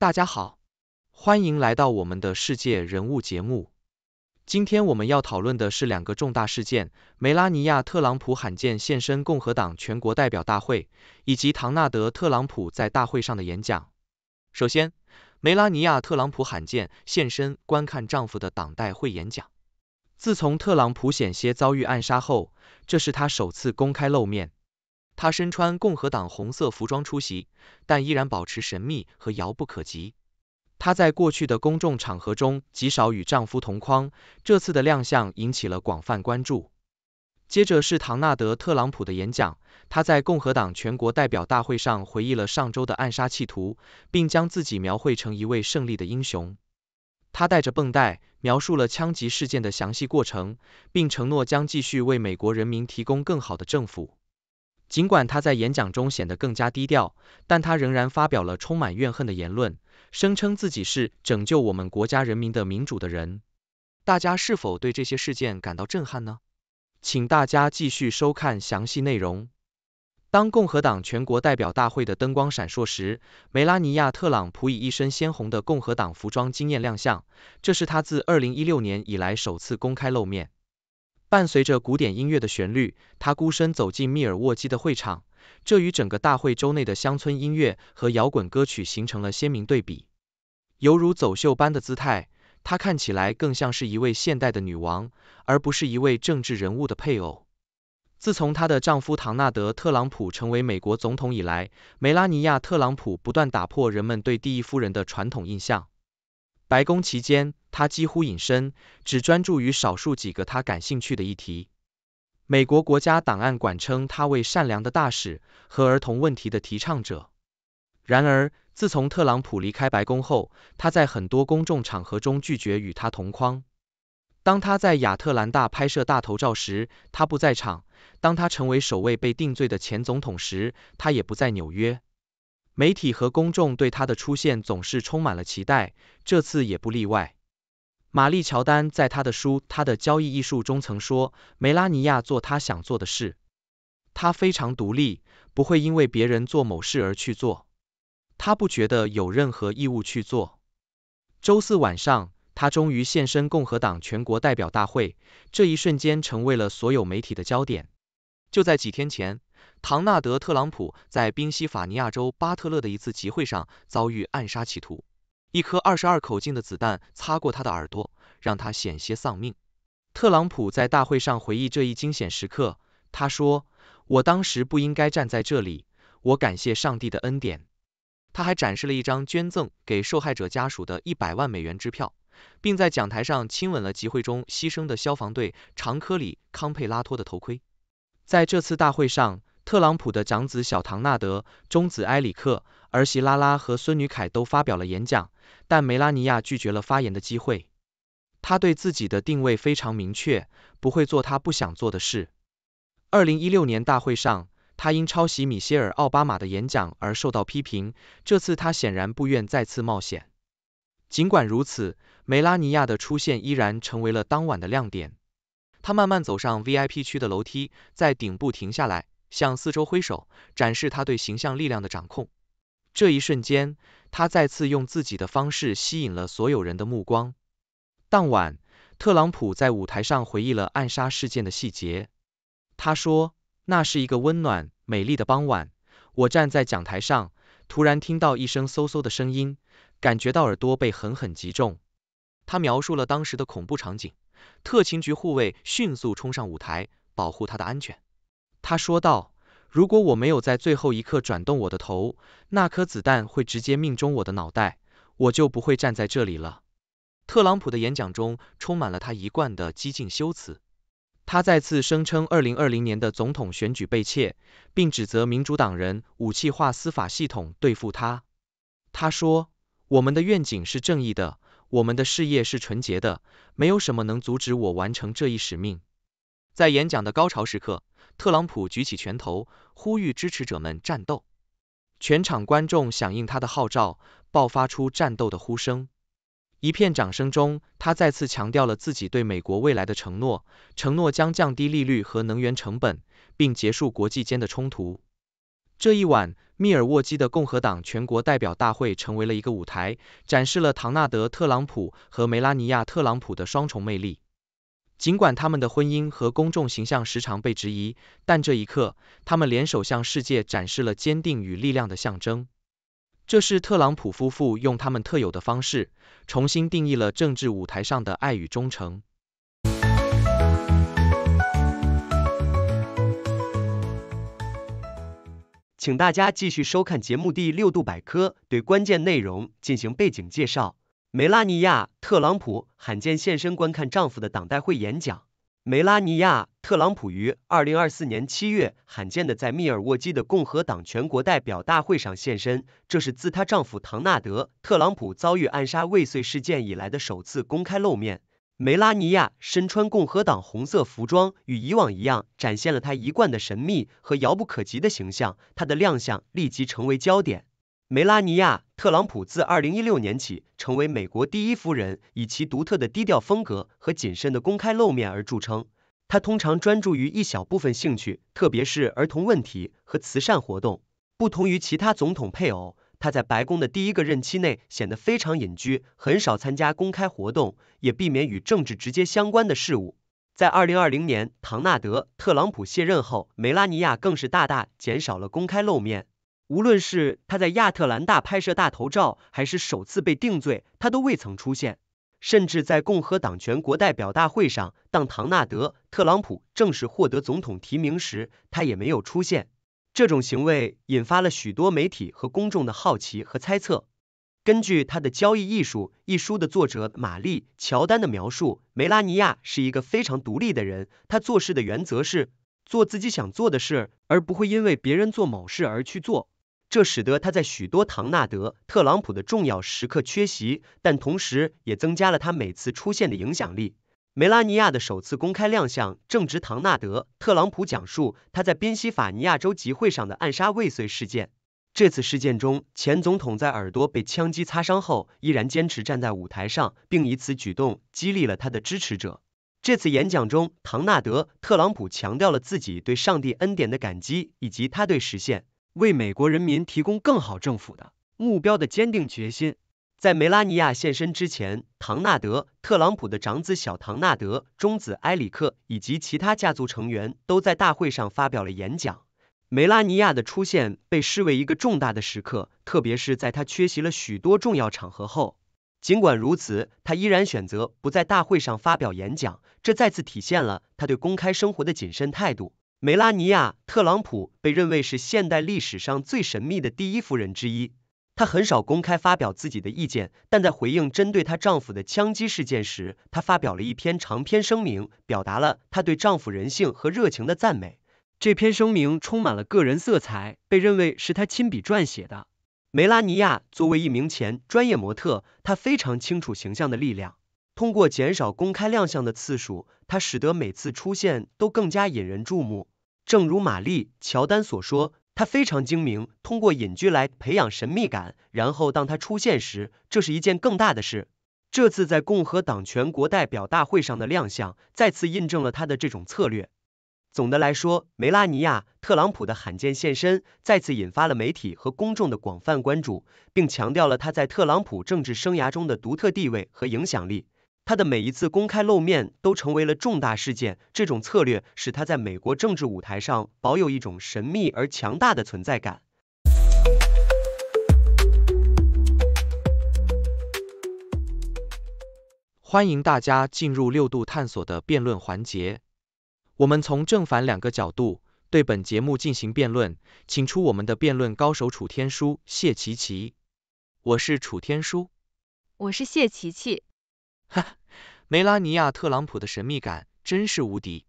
大家好，欢迎来到我们的世界人物节目。今天我们要讨论的是两个重大事件：梅拉尼亚特朗普罕见现身共和党全国代表大会，以及唐纳德特朗普在大会上的演讲。首先，梅拉尼亚特朗普罕见现身观看丈夫的党代会演讲。自从特朗普险些遭遇暗杀后，这是他首次公开露面。她身穿共和党红色服装出席，但依然保持神秘和遥不可及。她在过去的公众场合中极少与丈夫同框，这次的亮相引起了广泛关注。接着是唐纳德·特朗普的演讲，他在共和党全国代表大会上回忆了上周的暗杀企图，并将自己描绘成一位胜利的英雄。他带着绷带，描述了枪击事件的详细过程，并承诺将继续为美国人民提供更好的政府。尽管他在演讲中显得更加低调，但他仍然发表了充满怨恨的言论，声称自己是拯救我们国家人民的民主的人。大家是否对这些事件感到震撼呢？请大家继续收看详细内容。当共和党全国代表大会的灯光闪烁时，梅拉尼亚特朗普以一身鲜红的共和党服装惊艳亮相，这是他自2016年以来首次公开露面。伴随着古典音乐的旋律，她孤身走进密尔沃基的会场，这与整个大会州内的乡村音乐和摇滚歌曲形成了鲜明对比。犹如走秀般的姿态，她看起来更像是一位现代的女王，而不是一位政治人物的配偶。自从她的丈夫唐纳德·特朗普成为美国总统以来，梅拉尼亚·特朗普不断打破人们对第一夫人的传统印象。白宫期间。他几乎隐身，只专注于少数几个他感兴趣的议题。美国国家档案馆称他为“善良的大使”和儿童问题的提倡者。然而，自从特朗普离开白宫后，他在很多公众场合中拒绝与他同框。当他在亚特兰大拍摄大头照时，他不在场；当他成为首位被定罪的前总统时，他也不在纽约。媒体和公众对他的出现总是充满了期待，这次也不例外。玛丽乔丹在他的书《他的交易艺术》中曾说：“梅拉尼亚做她想做的事，她非常独立，不会因为别人做某事而去做，她不觉得有任何义务去做。”周四晚上，她终于现身共和党全国代表大会，这一瞬间成为了所有媒体的焦点。就在几天前，唐纳德·特朗普在宾夕法尼亚州巴特勒的一次集会上遭遇暗杀企图。一颗二十二口径的子弹擦过他的耳朵，让他险些丧命。特朗普在大会上回忆这一惊险时刻，他说：“我当时不应该站在这里，我感谢上帝的恩典。”他还展示了一张捐赠给受害者家属的一百万美元支票，并在讲台上亲吻了集会中牺牲的消防队长科里·康佩拉托的头盔。在这次大会上，特朗普的长子小唐纳德、中子埃里克。儿媳拉拉和孙女凯都发表了演讲，但梅拉尼亚拒绝了发言的机会。她对自己的定位非常明确，不会做她不想做的事。二零一六年大会上，她因抄袭米歇尔·奥巴马的演讲而受到批评，这次她显然不愿再次冒险。尽管如此，梅拉尼亚的出现依然成为了当晚的亮点。她慢慢走上 VIP 区的楼梯，在顶部停下来，向四周挥手，展示她对形象力量的掌控。这一瞬间，他再次用自己的方式吸引了所有人的目光。当晚，特朗普在舞台上回忆了暗杀事件的细节。他说：“那是一个温暖、美丽的傍晚，我站在讲台上，突然听到一声嗖嗖的声音，感觉到耳朵被狠狠击中。”他描述了当时的恐怖场景。特勤局护卫迅速冲上舞台，保护他的安全。他说道。如果我没有在最后一刻转动我的头，那颗子弹会直接命中我的脑袋，我就不会站在这里了。特朗普的演讲中充满了他一贯的激进修辞，他再次声称二零二零年的总统选举被窃，并指责民主党人武器化司法系统对付他。他说：“我们的愿景是正义的，我们的事业是纯洁的，没有什么能阻止我完成这一使命。”在演讲的高潮时刻。特朗普举起拳头，呼吁支持者们战斗。全场观众响应他的号召，爆发出战斗的呼声。一片掌声中，他再次强调了自己对美国未来的承诺，承诺将降低利率和能源成本，并结束国际间的冲突。这一晚，密尔沃基的共和党全国代表大会成为了一个舞台，展示了唐纳德·特朗普和梅拉尼亚·特朗普的双重魅力。尽管他们的婚姻和公众形象时常被质疑，但这一刻，他们联手向世界展示了坚定与力量的象征。这是特朗普夫妇用他们特有的方式，重新定义了政治舞台上的爱与忠诚。请大家继续收看节目第六度百科，对关键内容进行背景介绍。梅拉尼亚·特朗普罕见现身观看丈夫的党代会演讲。梅拉尼亚·特朗普于二零二四年七月罕见的在密尔沃基的共和党全国代表大会上现身，这是自她丈夫唐纳德·特朗普遭遇暗杀未遂事件以来的首次公开露面。梅拉尼亚身穿共和党红色服装，与以往一样，展现了她一贯的神秘和遥不可及的形象。她的亮相立即成为焦点。梅拉尼亚·特朗普自二零一六年起成为美国第一夫人，以其独特的低调风格和谨慎的公开露面而著称。她通常专注于一小部分兴趣，特别是儿童问题和慈善活动。不同于其他总统配偶，她在白宫的第一个任期内显得非常隐居，很少参加公开活动，也避免与政治直接相关的事物。在二零二零年唐纳德·特朗普卸任后，梅拉尼亚更是大大减少了公开露面。无论是他在亚特兰大拍摄大头照，还是首次被定罪，他都未曾出现。甚至在共和党全国代表大会上，当唐纳德·特朗普正式获得总统提名时，他也没有出现。这种行为引发了许多媒体和公众的好奇和猜测。根据他的《交易艺术》一书的作者玛丽·乔丹的描述，梅拉尼亚是一个非常独立的人。他做事的原则是做自己想做的事，而不会因为别人做某事而去做。这使得他在许多唐纳德·特朗普的重要时刻缺席，但同时也增加了他每次出现的影响力。梅拉尼亚的首次公开亮相正值唐纳德·特朗普讲述他在宾夕法尼亚州集会上的暗杀未遂事件。这次事件中，前总统在耳朵被枪击擦伤后，依然坚持站在舞台上，并以此举动激励了他的支持者。这次演讲中，唐纳德·特朗普强调了自己对上帝恩典的感激，以及他对实现。为美国人民提供更好政府的目标的坚定决心。在梅拉尼亚现身之前，唐纳德·特朗普的长子小唐纳德、中子埃里克以及其他家族成员都在大会上发表了演讲。梅拉尼亚的出现被视为一个重大的时刻，特别是在他缺席了许多重要场合后。尽管如此，他依然选择不在大会上发表演讲，这再次体现了他对公开生活的谨慎态度。梅拉尼亚·特朗普被认为是现代历史上最神秘的第一夫人之一。她很少公开发表自己的意见，但在回应针对她丈夫的枪击事件时，她发表了一篇长篇声明，表达了她对丈夫人性和热情的赞美。这篇声明充满了个人色彩，被认为是他亲笔撰写的。梅拉尼亚作为一名前专业模特，她非常清楚形象的力量。通过减少公开亮相的次数，他使得每次出现都更加引人注目。正如玛丽·乔丹所说，他非常精明，通过隐居来培养神秘感，然后当他出现时，这是一件更大的事。这次在共和党全国代表大会上的亮相，再次印证了他的这种策略。总的来说，梅拉尼亚·特朗普的罕见现身再次引发了媒体和公众的广泛关注，并强调了他在特朗普政治生涯中的独特地位和影响力。他的每一次公开露面都成为了重大事件，这种策略使他在美国政治舞台上保有一种神秘而强大的存在感。欢迎大家进入六度探索的辩论环节，我们从正反两个角度对本节目进行辩论，请出我们的辩论高手楚天舒、谢琪琪。我是楚天舒，我是谢琪琪，哈。梅拉尼亚特朗普的神秘感真是无敌，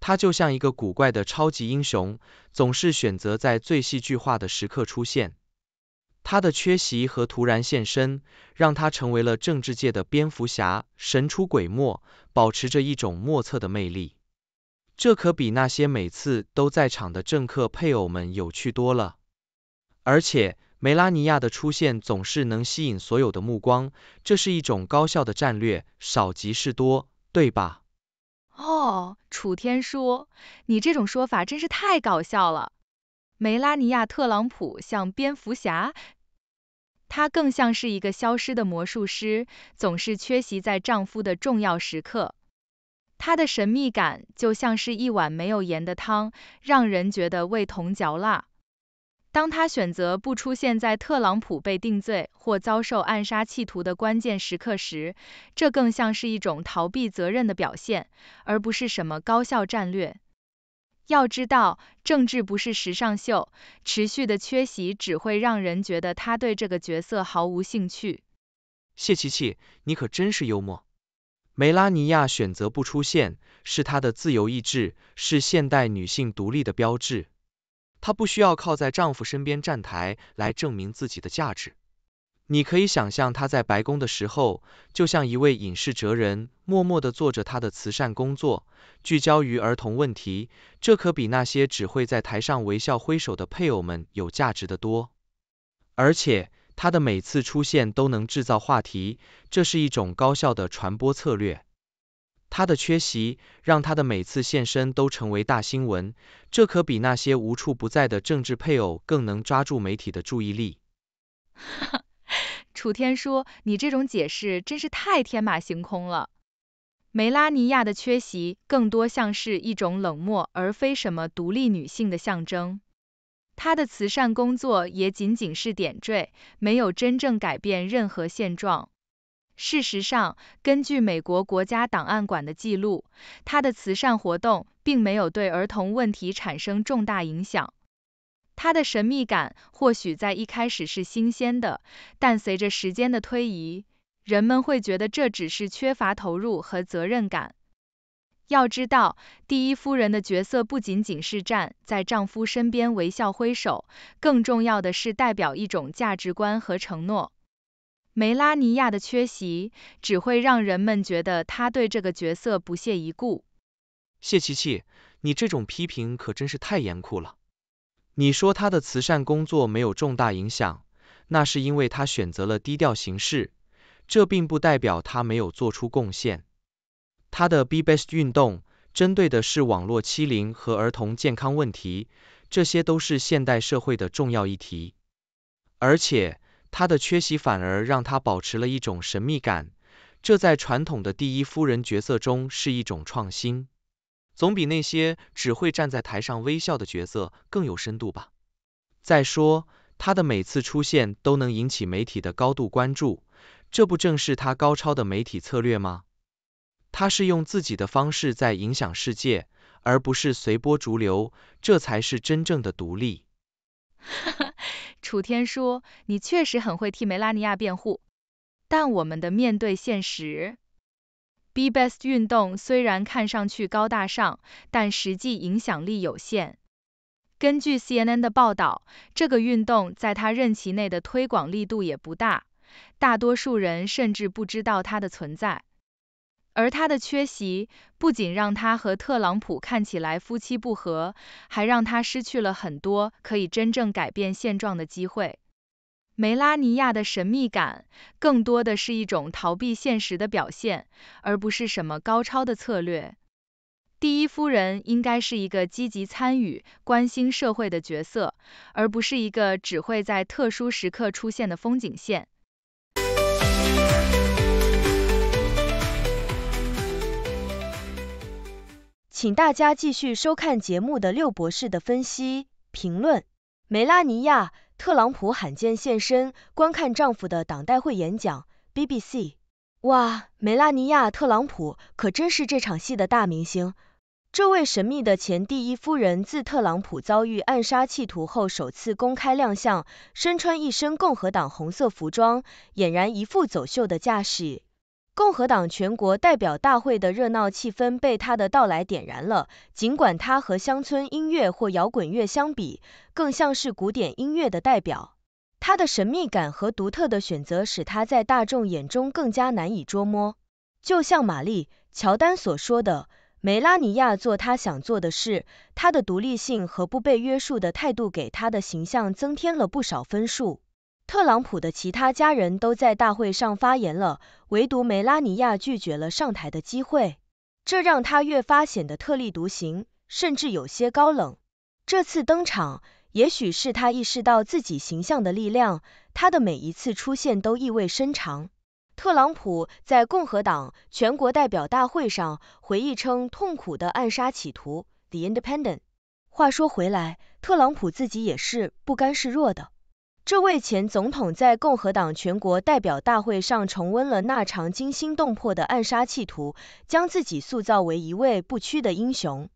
他就像一个古怪的超级英雄，总是选择在最戏剧化的时刻出现。他的缺席和突然现身，让他成为了政治界的蝙蝠侠，神出鬼没，保持着一种莫测的魅力。这可比那些每次都在场的政客配偶们有趣多了。而且，梅拉尼亚的出现总是能吸引所有的目光，这是一种高效的战略，少即是多，对吧？哦，楚天说，你这种说法真是太搞笑了。梅拉尼亚特朗普像蝙蝠侠，她更像是一个消失的魔术师，总是缺席在丈夫的重要时刻。她的神秘感就像是一碗没有盐的汤，让人觉得味同嚼蜡。当他选择不出现在特朗普被定罪或遭受暗杀企图的关键时刻时，这更像是一种逃避责任的表现，而不是什么高效战略。要知道，政治不是时尚秀，持续的缺席只会让人觉得他对这个角色毫无兴趣。谢琪琪，你可真是幽默。梅拉尼亚选择不出现是她的自由意志，是现代女性独立的标志。她不需要靠在丈夫身边站台来证明自己的价值。你可以想象她在白宫的时候，就像一位隐士哲人，默默的做着她的慈善工作，聚焦于儿童问题。这可比那些只会在台上微笑挥手的配偶们有价值的多。而且，她的每次出现都能制造话题，这是一种高效的传播策略。他的缺席让他的每次现身都成为大新闻，这可比那些无处不在的政治配偶更能抓住媒体的注意力。楚天舒，你这种解释真是太天马行空了。梅拉尼亚的缺席更多像是一种冷漠，而非什么独立女性的象征。她的慈善工作也仅仅是点缀，没有真正改变任何现状。事实上，根据美国国家档案馆的记录，他的慈善活动并没有对儿童问题产生重大影响。他的神秘感或许在一开始是新鲜的，但随着时间的推移，人们会觉得这只是缺乏投入和责任感。要知道，第一夫人的角色不仅仅是站在丈夫身边微笑挥手，更重要的是代表一种价值观和承诺。梅拉尼亚的缺席只会让人们觉得她对这个角色不屑一顾。谢琪琪，你这种批评可真是太严酷了。你说她的慈善工作没有重大影响，那是因为她选择了低调行事，这并不代表她没有做出贡献。她的 Be Best 运动针对的是网络欺凌和儿童健康问题，这些都是现代社会的重要议题。而且，她的缺席反而让她保持了一种神秘感，这在传统的第一夫人角色中是一种创新，总比那些只会站在台上微笑的角色更有深度吧。再说，她的每次出现都能引起媒体的高度关注，这不正是她高超的媒体策略吗？她是用自己的方式在影响世界，而不是随波逐流，这才是真正的独立。哈哈。楚天说：“你确实很会替梅拉尼亚辩护，但我们的面对现实。Be Best 运动虽然看上去高大上，但实际影响力有限。根据 CNN 的报道，这个运动在他任期内的推广力度也不大，大多数人甚至不知道它的存在。”而他的缺席，不仅让他和特朗普看起来夫妻不和，还让他失去了很多可以真正改变现状的机会。梅拉尼亚的神秘感，更多的是一种逃避现实的表现，而不是什么高超的策略。第一夫人应该是一个积极参与、关心社会的角色，而不是一个只会在特殊时刻出现的风景线。请大家继续收看节目的六博士的分析评论。梅拉尼亚特朗普罕见现身观看丈夫的党代会演讲。BBC。哇，梅拉尼亚特朗普可真是这场戏的大明星。这位神秘的前第一夫人自特朗普遭遇暗杀企图后首次公开亮相，身穿一身共和党红色服装，俨然一副走秀的架势。共和党全国代表大会的热闹气氛被他的到来点燃了。尽管他和乡村音乐或摇滚乐相比，更像是古典音乐的代表，他的神秘感和独特的选择使他在大众眼中更加难以捉摸。就像玛丽·乔丹所说的，梅拉尼亚做他想做的事，他的独立性和不被约束的态度给他的形象增添了不少分数。特朗普的其他家人都在大会上发言了，唯独梅拉尼亚拒绝了上台的机会，这让他越发显得特立独行，甚至有些高冷。这次登场，也许是他意识到自己形象的力量，他的每一次出现都意味深长。特朗普在共和党全国代表大会上回忆称，痛苦的暗杀企图。The Independent。话说回来，特朗普自己也是不甘示弱的。这位前总统在共和党全国代表大会上重温了那场惊心动魄的暗杀企图，将自己塑造为一位不屈的英雄。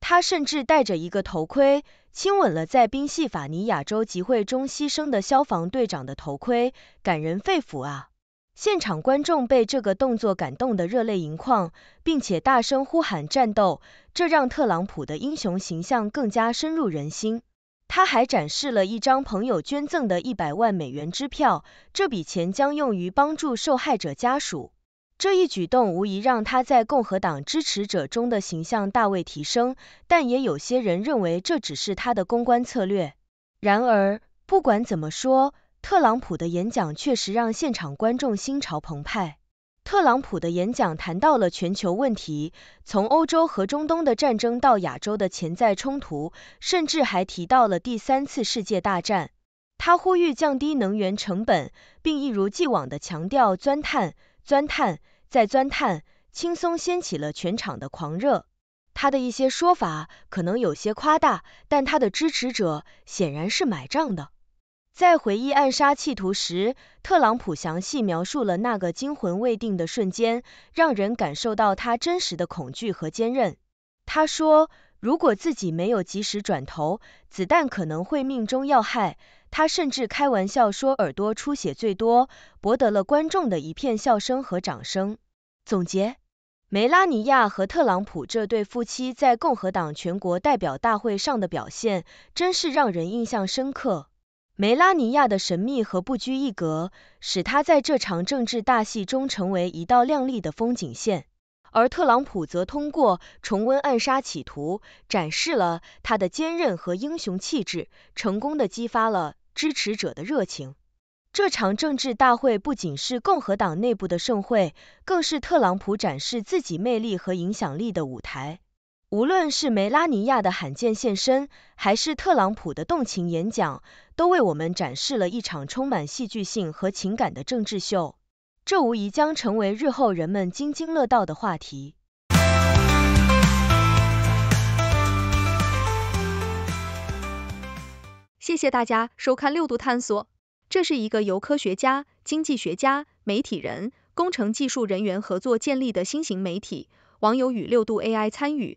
他甚至戴着一个头盔，亲吻了在宾夕法尼亚州集会中牺牲的消防队长的头盔，感人肺腑啊！现场观众被这个动作感动得热泪盈眶，并且大声呼喊“战斗”，这让特朗普的英雄形象更加深入人心。他还展示了一张朋友捐赠的一百万美元支票，这笔钱将用于帮助受害者家属。这一举动无疑让他在共和党支持者中的形象大为提升，但也有些人认为这只是他的公关策略。然而，不管怎么说，特朗普的演讲确实让现场观众心潮澎湃。特朗普的演讲谈到了全球问题，从欧洲和中东的战争到亚洲的潜在冲突，甚至还提到了第三次世界大战。他呼吁降低能源成本，并一如既往地强调钻探、钻探、再钻探，轻松掀起了全场的狂热。他的一些说法可能有些夸大，但他的支持者显然是买账的。在回忆暗杀企图时，特朗普详细描述了那个惊魂未定的瞬间，让人感受到他真实的恐惧和坚韧。他说，如果自己没有及时转头，子弹可能会命中要害。他甚至开玩笑说耳朵出血最多，博得了观众的一片笑声和掌声。总结，梅拉尼亚和特朗普这对夫妻在共和党全国代表大会上的表现，真是让人印象深刻。梅拉尼亚的神秘和不拘一格，使她在这场政治大戏中成为一道亮丽的风景线。而特朗普则通过重温暗杀企图，展示了他的坚韧和英雄气质，成功的激发了支持者的热情。这场政治大会不仅是共和党内部的盛会，更是特朗普展示自己魅力和影响力的舞台。无论是梅拉尼亚的罕见现身，还是特朗普的动情演讲，都为我们展示了一场充满戏剧性和情感的政治秀。这无疑将成为日后人们津津乐道的话题。谢谢大家收看六度探索，这是一个由科学家、经济学家、媒体人、工程技术人员合作建立的新型媒体，网友与六度 AI 参与。